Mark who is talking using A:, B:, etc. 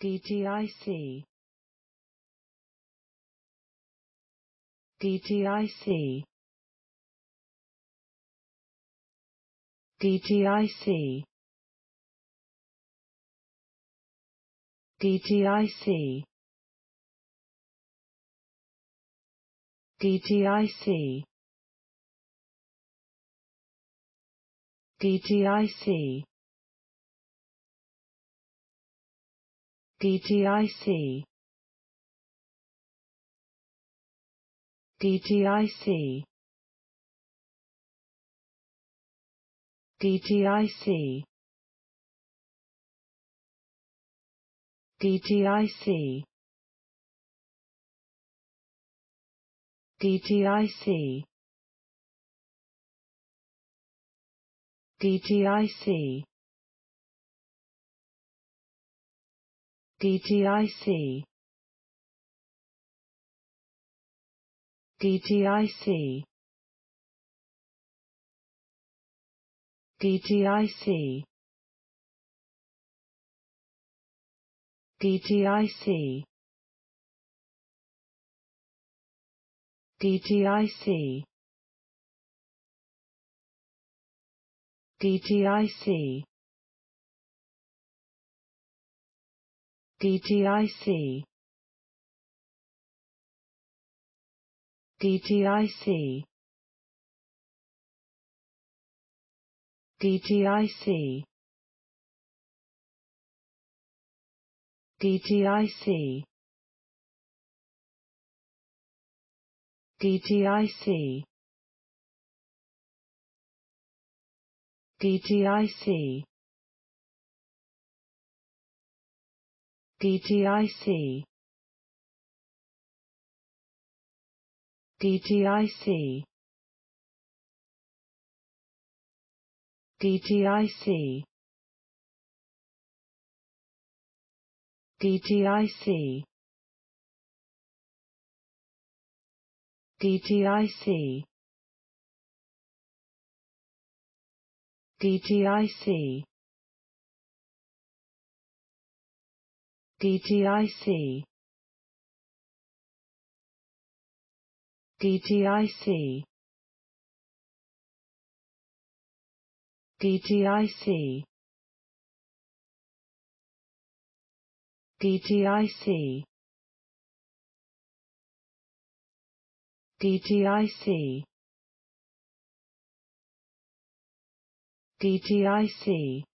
A: DTIC DTIC DTIC DTIC DTIC DTIC DTIC DTIC DTIC DTIC DTIC DTIC DTIC DTIC DTIC DTIC DTIC DTIC DTIC DTIC DTIC DTIC DTIC DTIC DTIC DTIC DTIC DTIC DTIC DTIC DTIC DTIC DTIC DTIC DTIC DTIC